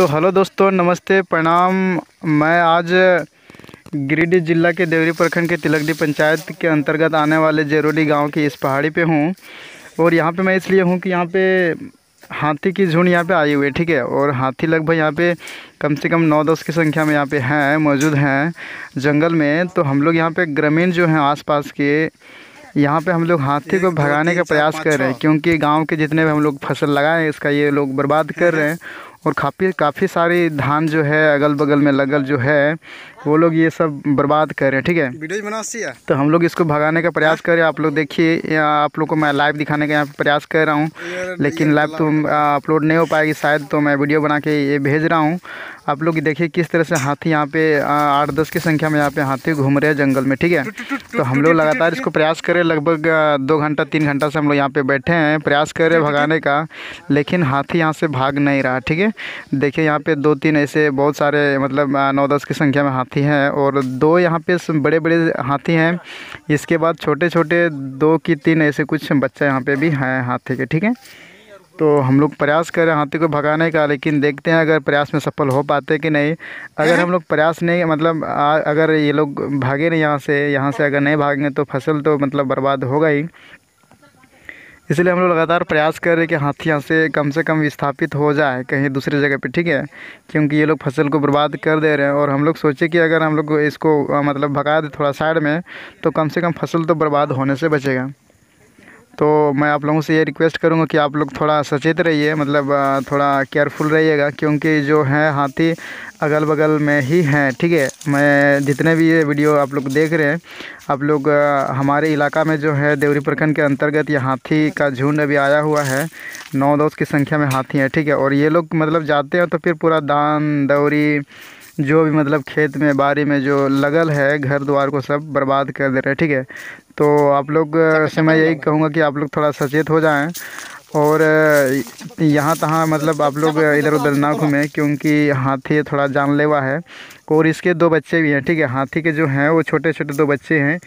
तो हेलो दोस्तों नमस्ते प्रणाम मैं आज गिरिडीह जिला के देवरी प्रखंड के तिलकडी पंचायत के अंतर्गत आने वाले जेरोडी गांव की इस पहाड़ी पे हूँ और यहाँ पे मैं इसलिए हूँ कि यहाँ पे हाथी की झुंड यहाँ पे आई हुई है ठीक है और हाथी लगभग यहाँ पे कम से कम नौ दस की संख्या में यहाँ पे हैं मौजूद हैं जंगल में तो हम लोग यहाँ पर ग्रामीण जो हैं पास के यहाँ पे हम लोग हाथी को भगाने का प्रयास कर रहे हैं क्योंकि गांव के जितने भी हम लोग फसल लगाए हैं इसका ये लोग बर्बाद कर रहे हैं और काफ़ी काफ़ी सारे धान जो है अगल बगल में लगल जो है वो लोग ये सब बर्बाद कर रहे हैं ठीक है वीडियो बना तो हम लोग इसको भगाने का प्रयास कर रहे हैं आप लोग देखिए आप लोग को मैं लाइव दिखाने का यहाँ पर प्रयास कर रहा हूँ लेकिन लाइव तो अपलोड नहीं हो पाएगी शायद तो मैं वीडियो बना के ये भेज रहा हूँ आप लोग देखिए किस तरह से हाथी यहाँ पे आठ दस की संख्या में यहाँ पे हाथी घूम रहे हैं जंगल में ठीक है तो हम लोग लगातार इसको प्रयास कर हैं लगभग दो घंटा तीन घंटा से हम लोग यहाँ पे बैठे हैं प्रयास कर रहे भगाने का लेकिन हाथी यहाँ से भाग नहीं रहा ठीक है देखिए यहाँ पे दो तीन ऐसे बहुत सारे मतलब नौ दस की संख्या में हाथी हैं और दो यहाँ पे बड़े बड़े हाथी हैं इसके बाद छोटे छोटे दो की तीन ऐसे कुछ बच्चे यहाँ पे भी हैं हाथी के ठीक है तो हम लोग प्रयास कर रहे हैं हाथी को भगाने का लेकिन देखते हैं अगर प्रयास में सफल हो पाते कि नहीं अगर हम लोग प्रयास नहीं मतलब अगर ये लोग भागे नहीं यहाँ से यहाँ से अगर नहीं भागेंगे तो फसल तो मतलब बर्बाद होगा ही इसलिए हम लोग लगातार प्रयास कर रहे हैं कि हाथी यहाँ से कम से कम विस्थापित हो जाए कहीं दूसरी जगह पे ठीक है क्योंकि ये लोग फसल को बर्बाद कर दे रहे हैं और हम लोग सोचे कि अगर हम लोग इसको मतलब भगा दें थोड़ा साइड में तो कम से कम फसल तो बर्बाद होने से बचेगा तो मैं आप लोगों से ये रिक्वेस्ट करूँगा कि आप लोग थोड़ा सचेत रहिए मतलब थोड़ा केयरफुल रहिएगा क्योंकि जो है हाथी अगल बगल में ही हैं ठीक है मैं जितने भी ये वीडियो आप लोग देख रहे हैं आप लोग हमारे इलाका में जो है देवरी प्रखंड के अंतर्गत ये हाथी का झुंड अभी आया हुआ है नौ दोस्त की संख्या में हाथी हैं ठीक है और ये लोग मतलब जाते हैं तो फिर पूरा दान दौरी जो भी मतलब खेत में बारी में जो लगल है घर द्वार को सब बर्बाद कर दे रहे हैं ठीक है तो आप लोग अच्छा, अच्छा, से मैं अच्छा, यही कहूँगा कि आप लोग थोड़ा सचेत हो जाएं और यहाँ तहाँ मतलब आप लोग इधर उधर ना घूमें क्योंकि हाथी थोड़ा जानलेवा है और इसके दो बच्चे भी हैं ठीक है हाथी के जो हैं वो छोटे छोटे दो बच्चे हैं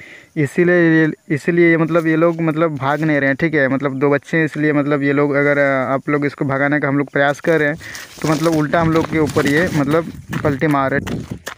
इसीलिए इसीलिए मतलब ये लोग मतलब भाग नहीं रहे हैं ठीक है मतलब दो बच्चे हैं इसलिए मतलब ये लोग अगर आप लोग इसको भगाने का हम लोग प्रयास कर रहे हैं तो मतलब उल्टा हम लोग के ऊपर ये मतलब पलटी मार रहे